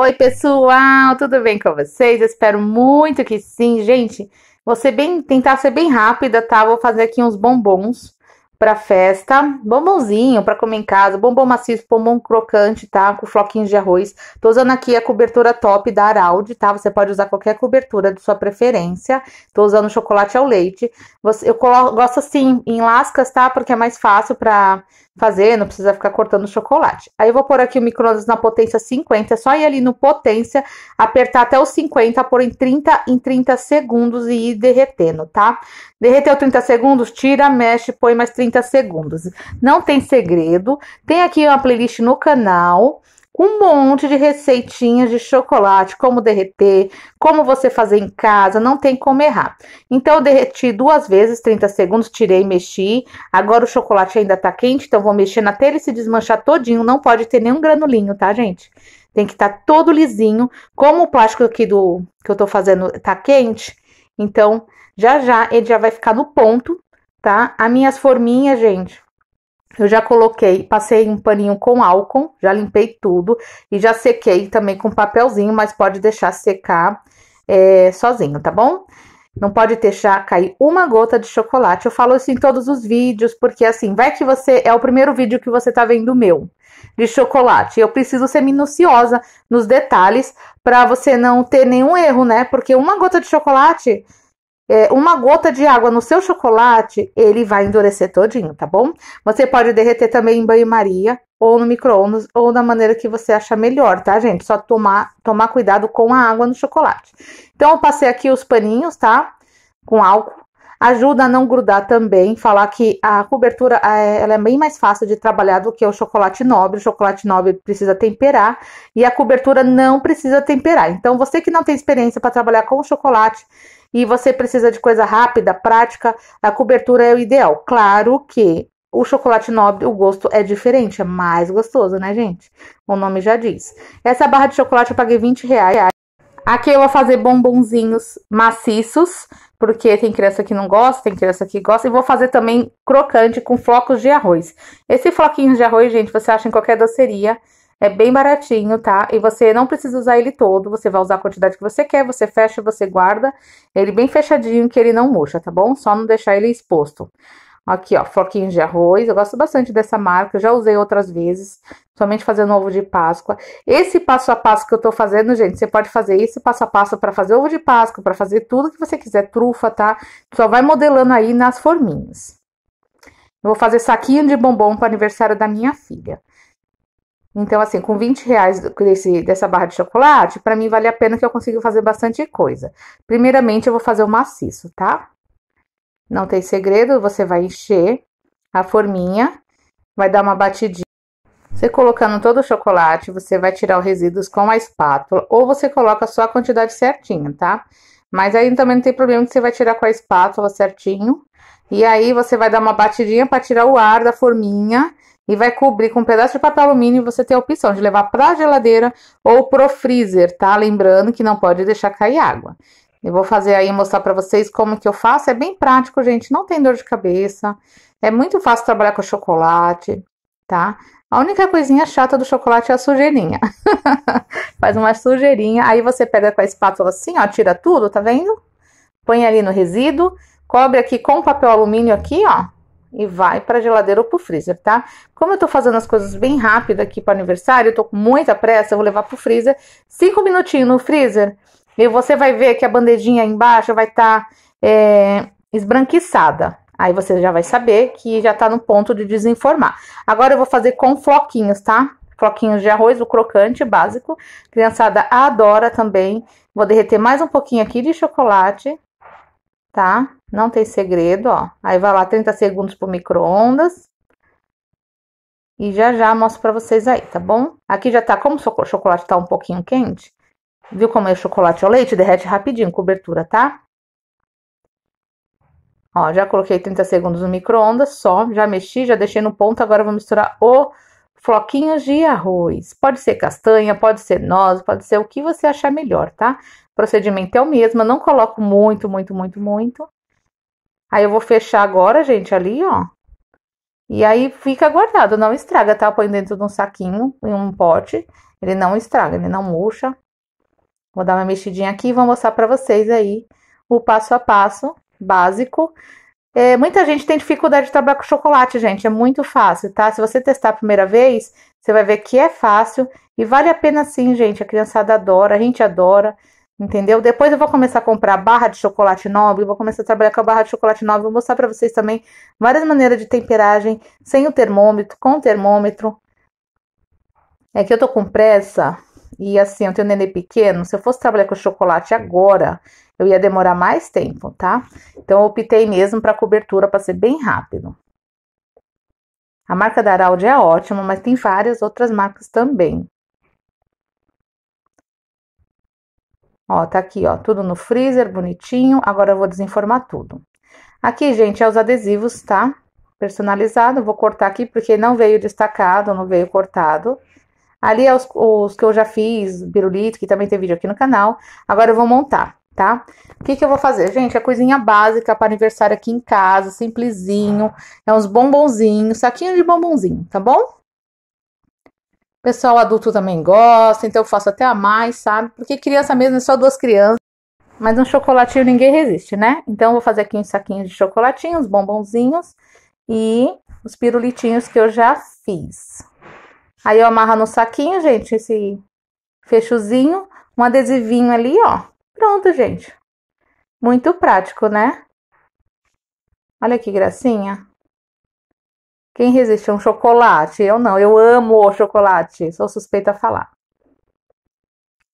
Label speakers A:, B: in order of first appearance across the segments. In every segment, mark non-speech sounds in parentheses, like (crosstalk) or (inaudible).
A: Oi, pessoal, tudo bem com vocês? Espero muito que sim, gente. Você bem tentar ser bem rápida, tá? Vou fazer aqui uns bombons para festa, bombonzinho para comer em casa, bombom maciço, bombom crocante, tá? Com floquinhos de arroz. Tô usando aqui a cobertura top da Araldi, tá? Você pode usar qualquer cobertura de sua preferência. Tô usando chocolate ao leite. eu gosto assim em lascas, tá? Porque é mais fácil para fazer, não precisa ficar cortando chocolate. Aí eu vou pôr aqui o microondas na potência 50, é só ir ali no potência, apertar até os 50, pôr em 30 em 30 segundos e ir derretendo, tá? Derreteu 30 segundos, tira, mexe, põe mais 30 segundos. Não tem segredo. Tem aqui uma playlist no canal um monte de receitinhas de chocolate, como derreter, como você fazer em casa, não tem como errar. Então eu derreti duas vezes, 30 segundos, tirei e mexi. Agora o chocolate ainda tá quente, então vou mexendo até ele se desmanchar todinho, não pode ter nenhum granulinho, tá, gente? Tem que estar tá todo lisinho. Como o plástico aqui do que eu tô fazendo tá quente, então já já ele já vai ficar no ponto, tá? As minhas forminhas, gente, eu já coloquei, passei um paninho com álcool, já limpei tudo e já sequei também com papelzinho, mas pode deixar secar é, sozinho, tá bom? Não pode deixar cair uma gota de chocolate. Eu falo isso em todos os vídeos, porque assim, vai que você é o primeiro vídeo que você tá vendo meu de chocolate. Eu preciso ser minuciosa nos detalhes para você não ter nenhum erro, né? Porque uma gota de chocolate é, uma gota de água no seu chocolate, ele vai endurecer todinho, tá bom? Você pode derreter também em banho-maria, ou no micro-ondas, ou da maneira que você achar melhor, tá, gente? Só tomar, tomar cuidado com a água no chocolate. Então, eu passei aqui os paninhos, tá? Com álcool. Ajuda a não grudar também, falar que a cobertura ela é bem mais fácil de trabalhar do que o chocolate nobre. O chocolate nobre precisa temperar e a cobertura não precisa temperar. Então, você que não tem experiência para trabalhar com chocolate, e você precisa de coisa rápida, prática, a cobertura é o ideal. Claro que o chocolate nobre, o gosto é diferente, é mais gostoso, né, gente? O nome já diz. Essa barra de chocolate eu paguei 20 reais. Aqui eu vou fazer bombonzinhos maciços, porque tem criança que não gosta, tem criança que gosta. E vou fazer também crocante com flocos de arroz. Esse floquinho de arroz, gente, você acha em qualquer doceria. É bem baratinho, tá? E você não precisa usar ele todo, você vai usar a quantidade que você quer, você fecha, você guarda ele bem fechadinho que ele não murcha, tá bom? Só não deixar ele exposto. Aqui, ó, floquinhos de arroz. Eu gosto bastante dessa marca, já usei outras vezes, somente fazendo ovo de Páscoa. Esse passo a passo que eu tô fazendo, gente, você pode fazer esse passo a passo para fazer ovo de Páscoa, para fazer tudo que você quiser, trufa, tá? Só vai modelando aí nas forminhas. Eu vou fazer saquinho de bombom para aniversário da minha filha. Então, assim, com 20 reais desse, dessa barra de chocolate, para mim vale a pena que eu consigo fazer bastante coisa. Primeiramente, eu vou fazer o maciço, tá? Não tem segredo, você vai encher a forminha, vai dar uma batidinha. Você colocando todo o chocolate, você vai tirar os resíduos com a espátula, ou você coloca só a quantidade certinha, tá? Mas aí também não tem problema que você vai tirar com a espátula certinho. E aí você vai dar uma batidinha para tirar o ar da forminha e vai cobrir com um pedaço de papel alumínio. Você tem a opção de levar para a geladeira ou pro freezer, tá? Lembrando que não pode deixar cair água. Eu vou fazer aí mostrar para vocês como que eu faço. É bem prático, gente. Não tem dor de cabeça. É muito fácil trabalhar com chocolate, tá? A única coisinha chata do chocolate é a sujeirinha. (laughs) Faz uma sujeirinha, aí você pega com a espátula assim, ó, tira tudo, tá vendo? Põe ali no resíduo. Cobre aqui com papel alumínio aqui, ó, e vai para geladeira ou pro freezer, tá? Como eu tô fazendo as coisas bem rápido aqui para aniversário, eu tô com muita pressa, eu vou levar pro freezer. Cinco minutinhos no freezer, e você vai ver que a bandejinha embaixo vai estar tá, é, esbranquiçada. Aí você já vai saber que já tá no ponto de desenformar. Agora eu vou fazer com floquinhos, tá? Floquinhos de arroz, o crocante básico. Criançada adora também. Vou derreter mais um pouquinho aqui de chocolate tá? Não tem segredo, ó. Aí vai lá 30 segundos pro micro-ondas. E já já mostro pra vocês aí, tá bom? Aqui já tá, como o chocolate tá um pouquinho quente, viu como é o chocolate ao leite? Derrete rapidinho, cobertura, tá? Ó, já coloquei 30 segundos no micro-ondas só, já mexi, já deixei no ponto, agora vou misturar o floquinhos de arroz. Pode ser castanha, pode ser noz, pode ser o que você achar melhor, tá? O procedimento é o mesmo, eu não coloco muito, muito, muito, muito. Aí eu vou fechar agora, gente, ali, ó. E aí fica guardado, não estraga, tá? Eu ponho dentro de um saquinho, em um pote. Ele não estraga, ele não murcha. Vou dar uma mexidinha aqui e vou mostrar para vocês aí o passo a passo básico é, muita gente tem dificuldade de trabalhar com chocolate, gente. É muito fácil, tá? Se você testar a primeira vez, você vai ver que é fácil e vale a pena sim, gente. A criançada adora, a gente adora, entendeu? Depois eu vou começar a comprar barra de chocolate nobre, vou começar a trabalhar com a barra de chocolate nobre. Vou mostrar para vocês também várias maneiras de temperagem sem o termômetro, com o termômetro. É que eu tô com pressa, e assim, eu tenho um neném pequeno, se eu fosse trabalhar com chocolate agora, eu ia demorar mais tempo, tá? Então eu optei mesmo para cobertura para ser bem rápido. A marca da Araldi é ótima, mas tem várias outras marcas também. Ó, tá aqui, ó, tudo no freezer, bonitinho. Agora eu vou desenformar tudo. Aqui, gente, é os adesivos, tá? Personalizado, vou cortar aqui porque não veio destacado, não veio cortado. Ali é os, os, que eu já fiz, birulito, que também tem vídeo aqui no canal. Agora eu vou montar, tá? O que, que eu vou fazer? Gente, a coisinha básica para aniversário aqui em casa, simplesinho. É uns bombonzinhos, saquinho de bombonzinho, tá bom? Pessoal adulto também gosta, então eu faço até a mais, sabe? Porque criança mesmo é só duas crianças. Mas um chocolatinho ninguém resiste, né? Então eu vou fazer aqui uns saquinhos de chocolatinho, uns bombonzinhos e os pirulitinhos que eu já fiz. Aí eu amarro no saquinho, gente, esse fechozinho, um adesivinho ali, ó. Pronto, gente. Muito prático, né? Olha que gracinha. Quem resiste a um chocolate? Eu não, eu amo o chocolate, sou suspeita a falar.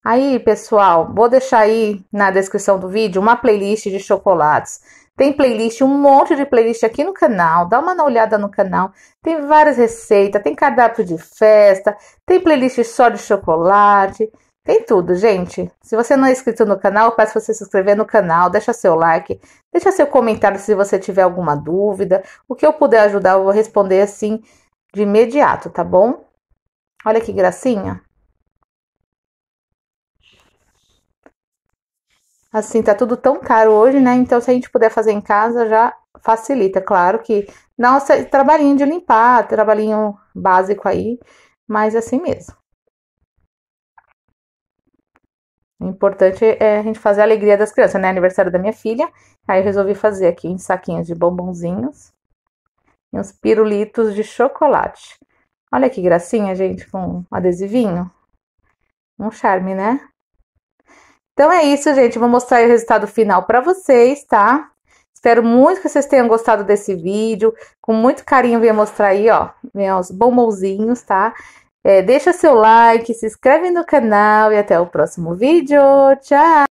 A: Aí, pessoal, vou deixar aí na descrição do vídeo uma playlist de chocolates tem playlist, um monte de playlist aqui no canal. Dá uma olhada no canal. Tem várias receitas, tem cardápio de festa, tem playlist só de chocolate. Tem tudo, gente. Se você não é inscrito no canal, peço você se inscrever no canal, deixa seu like, deixa seu comentário se você tiver alguma dúvida. O que eu puder ajudar, eu vou responder assim de imediato, tá bom? Olha que gracinha. assim, tá tudo tão caro hoje, né? Então, se a gente puder fazer em casa, já facilita. Claro que, nossa, trabalhinho de limpar, trabalhinho básico aí, mas é assim mesmo. O importante é a gente fazer a alegria das crianças, né? Aniversário da minha filha. Aí eu resolvi fazer aqui uns saquinhos de bombonzinhos e uns pirulitos de chocolate. Olha que gracinha, gente, com um adesivinho. Um charme, né? Então é isso, gente. vou mostrar o resultado final para vocês, tá? Espero muito que vocês tenham gostado desse vídeo. Com muito carinho, vim mostrar aí, ó, meus bombonzinhos, tá? É, deixa seu like, se inscreve no canal e até o próximo vídeo. Tchau!